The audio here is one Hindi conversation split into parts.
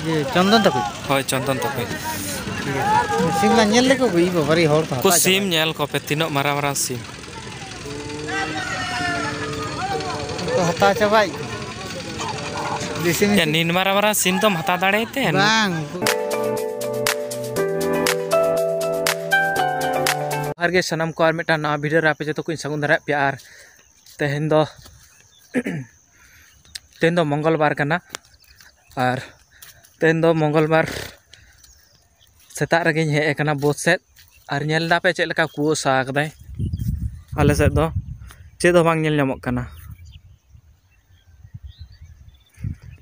tino marawara sim sim sim sim harga sanam kuar meta na bidar ape joto kuin sangun dara pyar tehen do tehen do mongol bar kana ar तेन मंगलवार सेतारे हेकना बस सद और चलका कुसाकदाय आले सद चेलना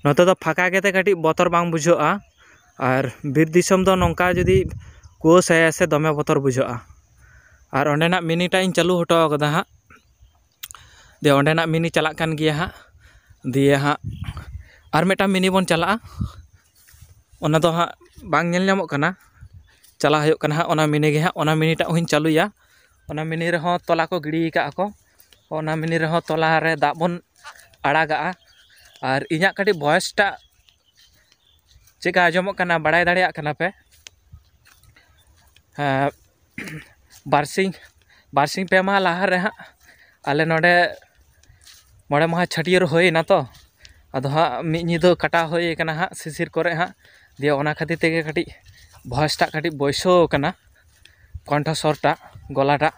नोते तो फाका के कटी बतर बा बुझा और बीर दिसम जी कुसाया से दमे बतर बुझा और अंना मिनिटा चालू हटोद हाँ दिए अंना मिनि चलान गए हाँ दिए हाँ और मिनि बन चला ओना तो हाँ बांग नाम चला हाँ ओना मिनी हाँ मिनिटा हूँ चालूया ओना तला को गिड़ी का ओना तला दा बन अड़ागा और इन कटी बयसटा चेका आजम बड़ा पे बारसिंग बारसिंग पेमा लहारे हाँ आले ना मोड़े महा छटियर होना तो अद हाँ मीद काटा होना हाँ शिशिर को हाँ ᱫᱤᱭᱮ ᱚᱱᱟ ᱠᱷᱟᱹᱛᱤᱨ ᱛᱮᱜᱮ ᱠᱟᱹᱴᱤᱡ ᱵᱷᱚᱭᱮᱥᱴᱟᱜ ᱠᱟᱹᱴᱤᱡ ᱵᱟᱹᱭᱥᱟᱹᱣ ᱟᱠᱟᱱᱟ ᱠᱚᱱᱴᱷᱚᱥᱚᱨᱴᱟᱜ ᱜᱚᱞᱟᱴᱟᱜ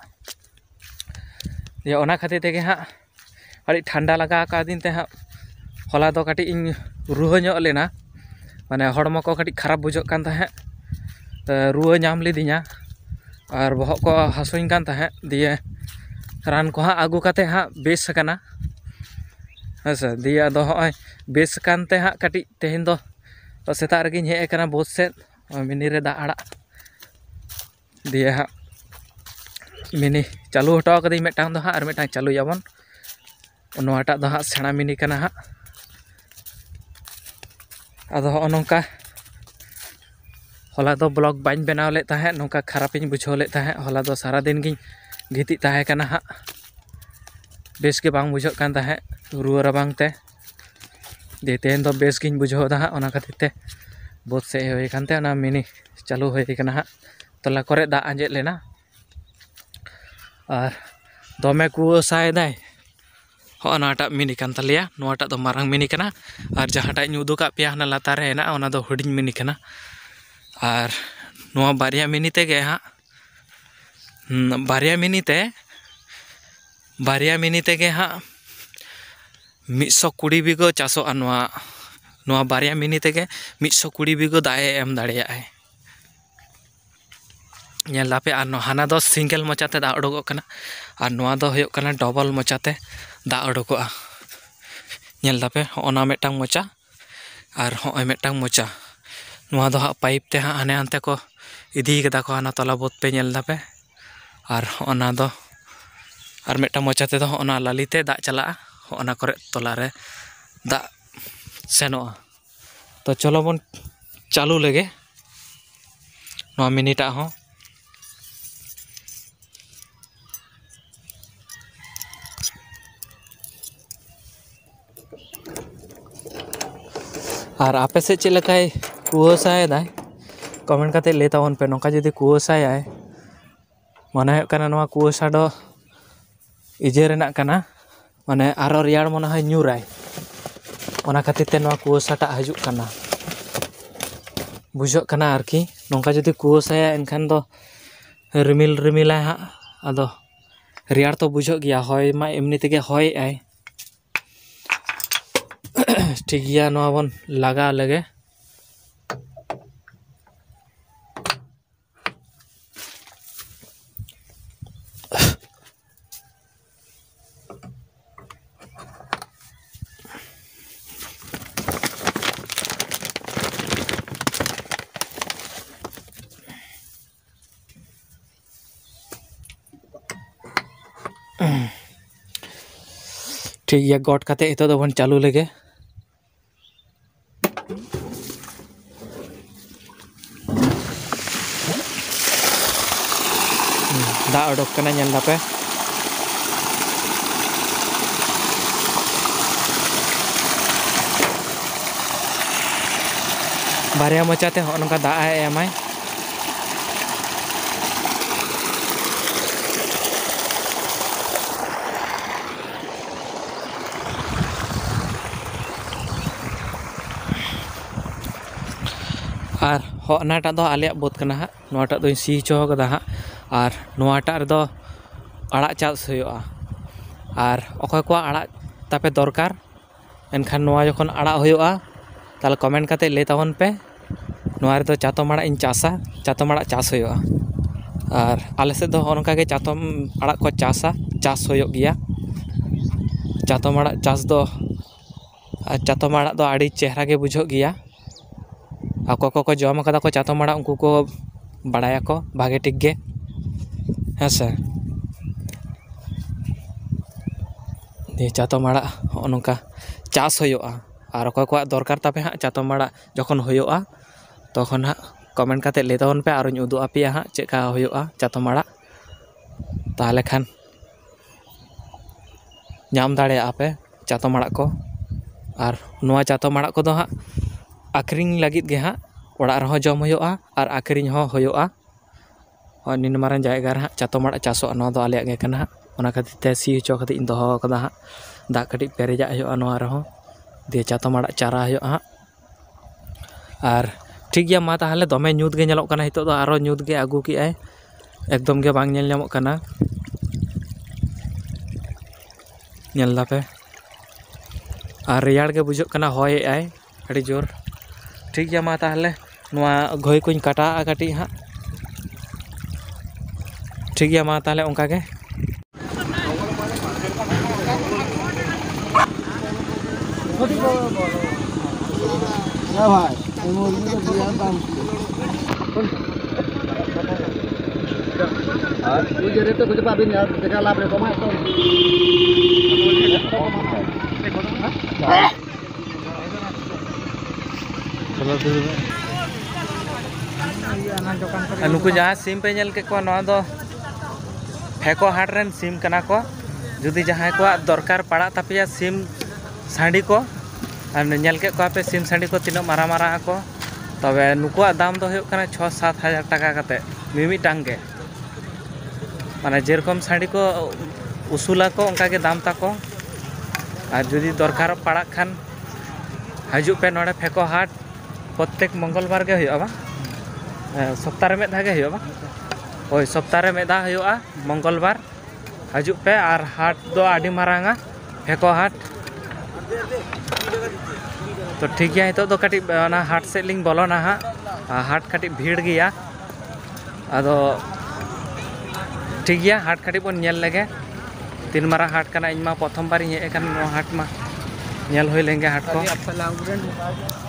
ᱫᱤᱭᱮ ᱚᱱᱟ ᱠᱷᱟᱹᱛᱤᱨ ᱛᱮᱜᱮ ᱦᱟᱸᱜ ᱟᱹᱰᱤ ᱴᱷᱟᱱᱰᱟ ᱞᱟᱜᱟᱣ ᱟᱠᱟᱫᱤᱧ ᱛᱮ ᱦᱟᱸᱜ ᱦᱚᱞᱟ ᱫᱚ ᱠᱟᱹᱴᱤᱡ ᱤᱧ ᱨᱩᱣᱟᱹ ᱧᱚᱜ ᱞᱮᱱᱟ ᱢᱟᱱᱮ ᱦᱚᱲᱢᱚ ᱠᱚ ᱠᱟᱹᱴᱤᱡ ᱠᱷᱟᱨᱟᱯ ᱵᱩᱡᱷᱟᱹᱜ ᱠᱟᱱ ᱛᱟᱦᱮᱸᱫ ᱨᱩᱣᱟᱹ ᱧᱟᱢ ᱞᱤᱫᱤᱧᱟ और बहक को हासुई कान तहत दिए रान को हाँ आगू काते हाँ बेस हाँ से दिए अद बेस कानते हाँ कटी तेहन सेता रगे हेक बोस सेद दा दाग दिए हाँ मिनी चालू हटोकदी मेटांग हाँ चालूयाबन नाटा दो हाँ सेड़ा मिनी का हाँ अद नौका हला तो ब्लग बन बनाव लेते नौका खराबी बुझे लेते हला तो सारा दिन गीतना हाँ बेसगे बुझे रुआ रवांगते तेन बेस गी बुझेदा हाँ खातिर बोध से होते मिनि चालू होना हाँ तला को दा आज लेना और दमे कुदाय हाट मिनी तो मारंग मिनी और जहाँटा उदूक हाँ लातारे हेना हूँ मिनी और बारे मिनी तक हाँ बारे मिनी बारे मिनी तक हाँ कुड़ी बीघ चाषा बारे मिनी तक मिटो कुड़ी बीघ दाए एम दाड़े नापे हाना दो सिंगल मचाते दा उड़कना और डबल मचाते दा उड़को नापे मेटा मचा और हमटा मचा ना हाँ पाइप ते हाँ हने हाते को इदीकदा को हाना तला बोत पे नापे और मेटा मचाते लाली ते दा चला तलारे दा सेन तो चलो बन चालू लगे ना मिनिटा हो और आपे से चलकाय कुहसाय कमेंट करते लेताबन पे नौका जदि कुहसाय आए मनाय करना नोआ कुहसा इजे रेना মানে আৰু নহয় নুৰাই অঁ খোৱা কুৱাছাটোক বুজাগ আৰু কি না যদি কুৱাছাই এনেল ৰিমিলাই হা আয়াৰত বুজাগ এমনি হয় ঠিক বন লাগে ठीक तो है गट खाते इत चालू लगे दा उडोकनापे बारे मचाते हम दा हनाटा दो आलिया बोत करना हा नोटा दो इन सी चौह का दाहा आर नोटा अर दो आड़ा चाल सही हुआ आर ओके को आड़ा तबे दरकार इनका नोआ जोखन आड़ा हुई हुआ ताल कमेंट करते लेता हूँ उनपे नोआर दो चातो मरा इन चासा चातो मरा चास हुई हुआ आर आलसे दो होन का के चातो आड़ा को चासा चास हुई हुई गया चातो मरा चास दो चातो मरा दो आड़ी चेहरा के बुझो गया को जमकदा चातम उनको को बड़ा को भागे ठीक गे हाँ सर दे चातम अनका चाष हो दरकार तपे हाँ चातम जख हो तक हाँ कमेंट कर लेन पे और उदुआ पे हाँ चेका हो चातम तम दें चातम को और चातम को हाँ आखिरीह जम होर आखिरी मारा जैगार हाँ चातम चाशो आलिया के हाँ खातिर सी अच्छा इन दौर हाँ दाग कटी पेरेजा दिए चातम चारा हो ठीक है माँ तेल दमे नुदे नितर नुदे आगू के एकदम के बांगे और बुझे हय आए जोर ᱴᱷᱤᱠ ᱜᱮᱭᱟ ᱢᱟ ᱛᱟᱦᱚᱞᱮ ᱱᱚᱣᱟ ᱜᱷᱟᱹᱭ ᱠᱚᱧ ᱠᱟᱴᱟᱜᱼᱟ ᱠᱟᱹᱴᱤᱡ ᱦᱟᱸᱜ ᱴᱷᱤᱠ ᱜᱮᱭᱟ ᱢᱟ ᱛᱟᱦᱚᱞᱮ ᱚᱱᱠᱟ ᱜᱮ हाँ नुक जहाँ सीम पे नल के फेको हाट रन सीम कना को जुदी जहाँ को दरकार पड़ा तपे सीम साड़ी को नल के पे सीम साड़ी को तीन मारा मारा को तब नुक दाम दो छः सात हजार टाका मिमिटांगे जे रखम साड़ी को उसूला को उनका के दाम ताको जुदी दरकार पड़ा खान हजू पे फेको हाट प्रत्येक मंगलवार के सप्ताह में धागे हुआ सप्ताह में दा हुआ मंगलवार हजू और हाट दो आड़ी मारांगा हेको हाट तो ठीक है तो दो ना हाट से लिंग बोलो ना हाँ हाट कटी भीड़ गया अद ठीक है हाट कटी बन लगे तीन मारा हाट कना इनमा प्रथम बार ये हाट मा नल हो लेंगे हाट को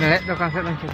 Nelek dokasnya lanjut.